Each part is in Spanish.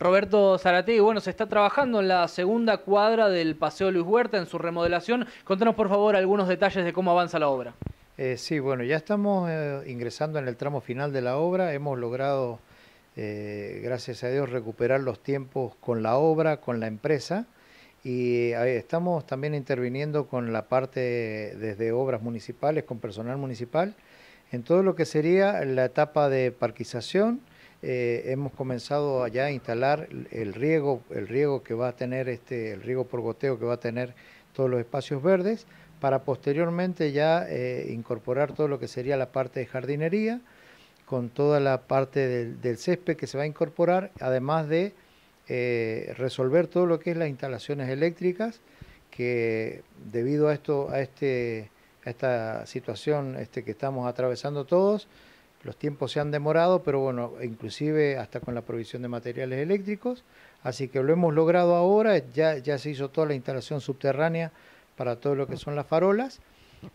Roberto Zarategui, bueno, se está trabajando en la segunda cuadra del Paseo Luis Huerta en su remodelación. Contanos por favor algunos detalles de cómo avanza la obra. Eh, sí, bueno, ya estamos eh, ingresando en el tramo final de la obra. Hemos logrado, eh, gracias a Dios, recuperar los tiempos con la obra, con la empresa. Y estamos también interviniendo con la parte desde obras municipales, con personal municipal, en todo lo que sería la etapa de parquización, eh, hemos comenzado allá a instalar el riego, el riego que va a tener este, el riego por goteo que va a tener todos los espacios verdes, para posteriormente ya eh, incorporar todo lo que sería la parte de jardinería, con toda la parte del, césped que se va a incorporar, además de eh, resolver todo lo que es las instalaciones eléctricas, que debido a esto, a este, a esta situación este, que estamos atravesando todos, los tiempos se han demorado, pero bueno, inclusive hasta con la provisión de materiales eléctricos. Así que lo hemos logrado ahora, ya, se hizo toda la instalación subterránea para todo lo que son las farolas.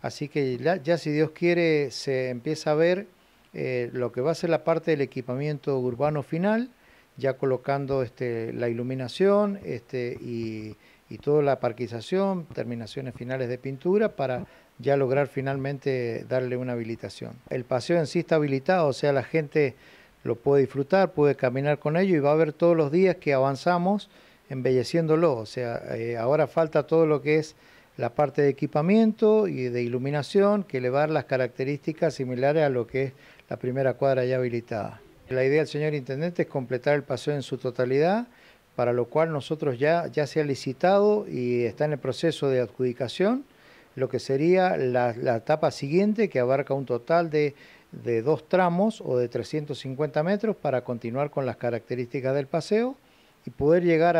Así que ya, si Dios quiere se empieza a ver eh, lo que va a ser la parte del equipamiento urbano final, ya colocando este, la iluminación este, y y toda la parquización, terminaciones finales de pintura para ya lograr finalmente darle una habilitación. El paseo en sí está habilitado, o sea, la gente lo puede disfrutar, puede caminar con ello y va a ver todos los días que avanzamos embelleciéndolo. O sea, eh, ahora falta todo lo que es la parte de equipamiento y de iluminación que le va a dar las características similares a lo que es la primera cuadra ya habilitada. La idea del señor Intendente es completar el paseo en su totalidad para lo cual nosotros ya, ya se ha licitado y está en el proceso de adjudicación lo que sería la, etapa siguiente que abarca un total de, dos tramos o de 350 metros para continuar con las características del paseo y poder llegar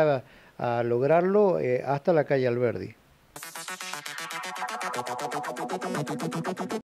a, lograrlo eh, hasta la calle Alberdi.